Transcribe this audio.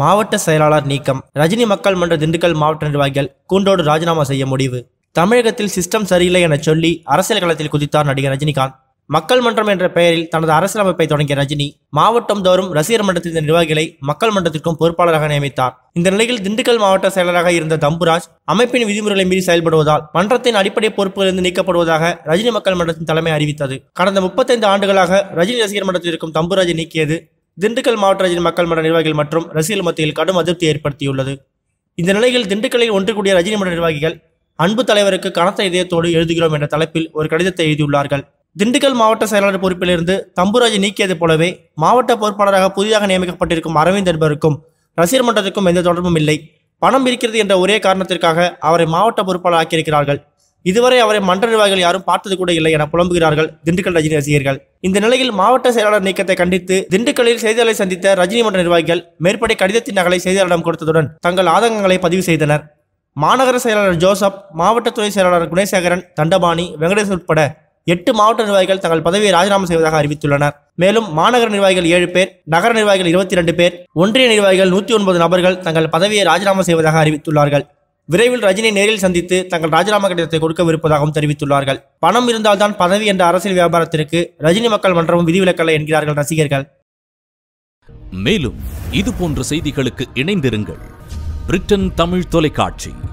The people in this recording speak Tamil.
மாவட்ட செயலாளர் நீக்கம் ரஜினி மக்கள் மன்ற திண்டுக்கல் மாவட்ட நிர்வாகிகள் கூண்டோடு ராஜினாமா செய்ய முடிவு தமிழகத்தில் சிஸ்டம் சரியில்லை என சொல்லி அரசியல் களத்தில் குதித்தார் நடிகர் ரஜினிகாந்த் மக்கள் மன்றம் என்ற பெயரில் தனது அரசியலமைப்பை தொடங்கிய ரஜினி மாவட்டம் தோறும் ரசிகர் மன்றத்தின் நிர்வாகிகளை மக்கள் மன்றத்திற்கும் பொறுப்பாளராக நியமித்தார் இந்த நிலையில் திண்டுக்கல் மாவட்ட செயலராக இருந்த தம்புராஜ் அமைப்பின் விதிமுறைகளை மீறி செயல்படுவதால் மன்றத்தின் அடிப்படை பொறுப்புகளிலிருந்து நீக்கப்படுவதாக ரஜினி மக்கள் மன்றத்தின் தலைமை அறிவித்தது கடந்த முப்பத்தைந்து ஆண்டுகளாக ரஜினி ரசிகர் மன்றத்தில் இருக்கும் தம்புராஜை நீக்கியது திண்டுக்கல் மாவட்ட ரஜினி மக்கள் மன்ற நிர்வாகிகள் மற்றும் ரசிகர்கள் மத்தியில் கடும் அதிருப்தி ஏற்படுத்தியுள்ளது இந்த நிலையில் திண்டுக்கல்லில் ஒன்று கூடிய ரஜினி மன்ற நிர்வாகிகள் அன்பு தலைவருக்கு கனத்த இதயத்தோடு எழுதுகிறோம் என்ற தலைப்பில் ஒரு கடிதத்தை எழுதியுள்ளார்கள் திண்டுக்கல் மாவட்ட செயலாளர் பொறுப்பிலிருந்து தம்புராஜ் நீக்கியது போலவே மாவட்ட பொறுப்பாளராக புதிதாக நியமிக்கப்பட்டிருக்கும் அரவிந்த் என்பவருக்கும் ரசிகர் மன்றத்திற்கும் எந்த தொடர்பும் இல்லை பணம் இருக்கிறது என்ற ஒரே காரணத்திற்காக அவரை மாவட்ட பொறுப்பாளர் ஆக்கியிருக்கிறார்கள் இதுவரை அவரை மன்ற நிர்வாகிகள் யாரும் பார்த்தது கூட இல்லை என புலம்புகிறார்கள் திண்டுக்கல் ரஜினி ரசிகர்கள் இந்த நிலையில் மாவட்ட செயலாளர் நீக்கத்தை கண்டித்து திண்டுக்கல்லில் செய்தியாளரை சந்தித்த ரஜினி மன்ற நிர்வாகிகள் மேற்படி கடிதத்தின் நகலை செய்தியாளரிடம் கொடுத்ததுடன் தங்கள் ஆதங்கங்களை பதிவு செய்தனர் மாநகர செயலாளர் ஜோசப் மாவட்ட துணை செயலாளர் குணேசேகரன் தண்டபாணி வெங்கடேஷ் உட்பட எட்டு மாவட்ட நிர்வாகிகள் தங்கள் பதவியை ராஜினாமா செய்வதாக அறிவித்துள்ளனர் மேலும் மாநகர நிர்வாகிகள் ஏழு பேர் நகர நிர்வாகிகள் இருபத்தி ரெண்டு பேர் ஒன்றிய நிர்வாகிகள் நூற்றி ஒன்பது நபர்கள் தங்கள் பதவியை ராஜினாமா செய்வதாக அறிவித்துள்ளார்கள் விரைவில் ரஜினியை நேரில் சந்தித்து தங்கள் ராஜினாமா கடிதத்தை கொடுக்கவிருப்பதாகவும் தெரிவித்துள்ளார்கள் பணம் இருந்தால்தான் பதவி என்ற அரசியல் வியாபாரத்திற்கு ரஜினி மக்கள் மன்றமும் விதிவிலக்கல்ல என்கிறார்கள் ரசிகர்கள் மேலும் இது போன்ற செய்திகளுக்கு இணைந்திருங்கள் பிரிட்டன் தமிழ் தொலைக்காட்சி